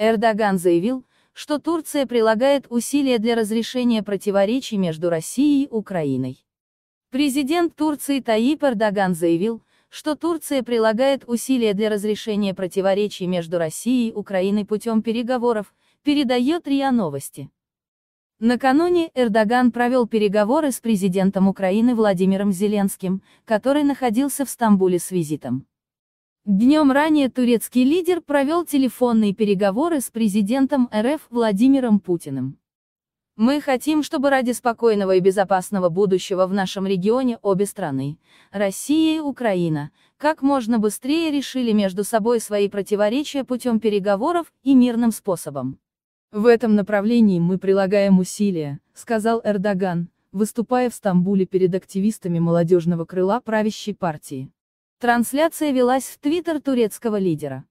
Эрдоган заявил, что Турция прилагает усилия для разрешения противоречий между Россией и Украиной. Президент Турции Таип Эрдоган заявил, что Турция прилагает усилия для разрешения противоречий между Россией и Украиной путем переговоров, передает РИА Новости. Накануне Эрдоган провел переговоры с президентом Украины Владимиром Зеленским, который находился в Стамбуле с визитом. Днем ранее турецкий лидер провел телефонные переговоры с президентом РФ Владимиром Путиным. Мы хотим, чтобы ради спокойного и безопасного будущего в нашем регионе обе страны, Россия и Украина, как можно быстрее решили между собой свои противоречия путем переговоров и мирным способом. В этом направлении мы прилагаем усилия, сказал Эрдоган, выступая в Стамбуле перед активистами молодежного крыла правящей партии. Трансляция велась в твиттер турецкого лидера.